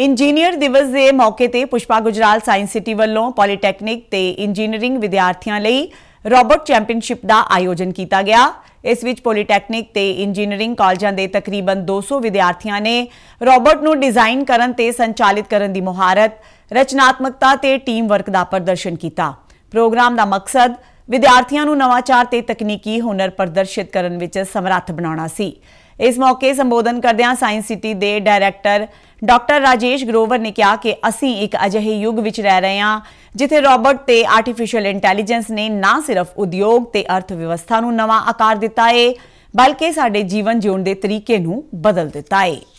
engineer ਦਿਵਸ ਦੇ ਮੌਕੇ ਤੇ ਪੁਸ਼ਪਾ ਗੁਜਰਾਲ ਸਾਇੰਸ ਸਿਟੀ ਵੱਲੋਂ ਪੋਲੀਟੈਕਨਿਕ ਤੇ ਇੰਜੀਨੀਅਰਿੰਗ ਵਿਦਿਆਰਥੀਆਂ ਲਈ ਰੋਬੋਟ ਚੈਂਪੀਅਨਸ਼ਿਪ ਦਾ ਆਯੋਜਨ ਕੀਤਾ ਗਿਆ ਇਸ ਵਿੱਚ ਪੋਲੀਟੈਕਨਿਕ ਤੇ ਇੰਜੀਨੀਅਰਿੰਗ ਕਾਲਜਾਂ ਦੇ ਤਕਰੀਬਨ 200 ਵਿਦਿਆਰਥੀਆਂ ਨੇ ਰੋਬੋਟ ਨੂੰ ਡਿਜ਼ਾਈਨ ਕਰਨ ਤੇ ਸੰਚਾਲਿਤ ਕਰਨ ਦੀ ਮਹਾਰਤ ਰਚਨਾਤਮਕਤਾ ਤੇ ਟੀਮ ਵਰਕ ਦਾ ਪ੍ਰਦਰਸ਼ਨ ਕੀਤਾ ਪ੍ਰੋਗਰਾਮ ਦਾ ਮਕਸਦ ਵਿਦਿਆਰਥੀਆਂ ਨੂੰ ਨਵਾਚਾਰ ਤੇ ਤਕਨੀਕੀ ਹੁਨਰ ਪ੍ਰਦਰਸ਼ਿਤ ਕਰਨ ਵਿੱਚ ਸਮਰੱਥ ਬਣਾਉਣਾ ਸੀ ਇਸ ਮੌਕੇ ਸੰਬੋਧਨ ਕਰਦਿਆਂ ਸਾਇੰਸ ਸਿਟੀ ਦੇ ਡਾਇਰੈਕਟਰ ਡਾਕਟਰ ਰਾਜੇਸ਼ ਗਰੋਵਰ ਨੇ ਕਿਹਾ ਕਿ ਅਸੀਂ ਇੱਕ ਅਜਿਹੇ ਯੁੱਗ ਵਿੱਚ ਰਹਿ ਰਹੇ ਹਾਂ ਜਿੱਥੇ ਰੋਬੋਟ ਤੇ ਆਰਟੀਫੀਸ਼ੀਅਲ ਇੰਟੈਲੀਜੈਂਸ ਨੇ ਨਾ ਸਿਰਫ ਉਦਯੋਗ ਤੇ ਅਰਥ ਵਿਵਸਥਾ ਨੂੰ ਨਵਾਂ ਆਕਾਰ ਦਿੱਤਾ ਹੈ ਬਲਕਿ ਸਾਡੇ ਜੀਵਨ ਜਿਉਣ ਦੇ ਤਰੀਕੇ ਨੂੰ ਬਦਲ ਦਿੱਤਾ ਹੈ